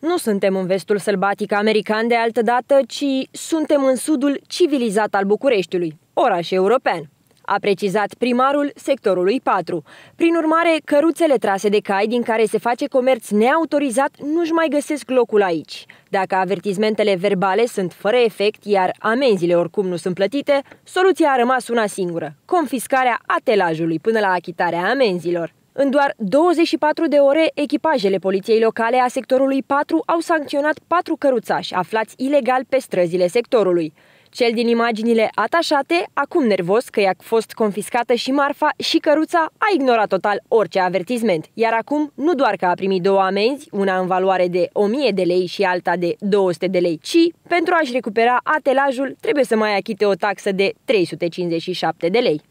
Nu suntem în vestul sălbatic american de altă dată, ci suntem în sudul civilizat al Bucureștiului, oraș european, a precizat primarul sectorului 4. Prin urmare, căruțele trase de cai din care se face comerț neautorizat nu-și mai găsesc locul aici. Dacă avertizmentele verbale sunt fără efect, iar amenziile oricum nu sunt plătite, soluția a rămas una singură, confiscarea atelajului până la achitarea amenzilor. În doar 24 de ore, echipajele poliției locale a sectorului 4 au sancționat patru căruțași aflați ilegal pe străzile sectorului. Cel din imaginile atașate, acum nervos că i-a fost confiscată și marfa și căruța, a ignorat total orice avertisment. Iar acum, nu doar că a primit două amenzi, una în valoare de 1000 de lei și alta de 200 de lei, ci, pentru a-și recupera atelajul, trebuie să mai achite o taxă de 357 de lei.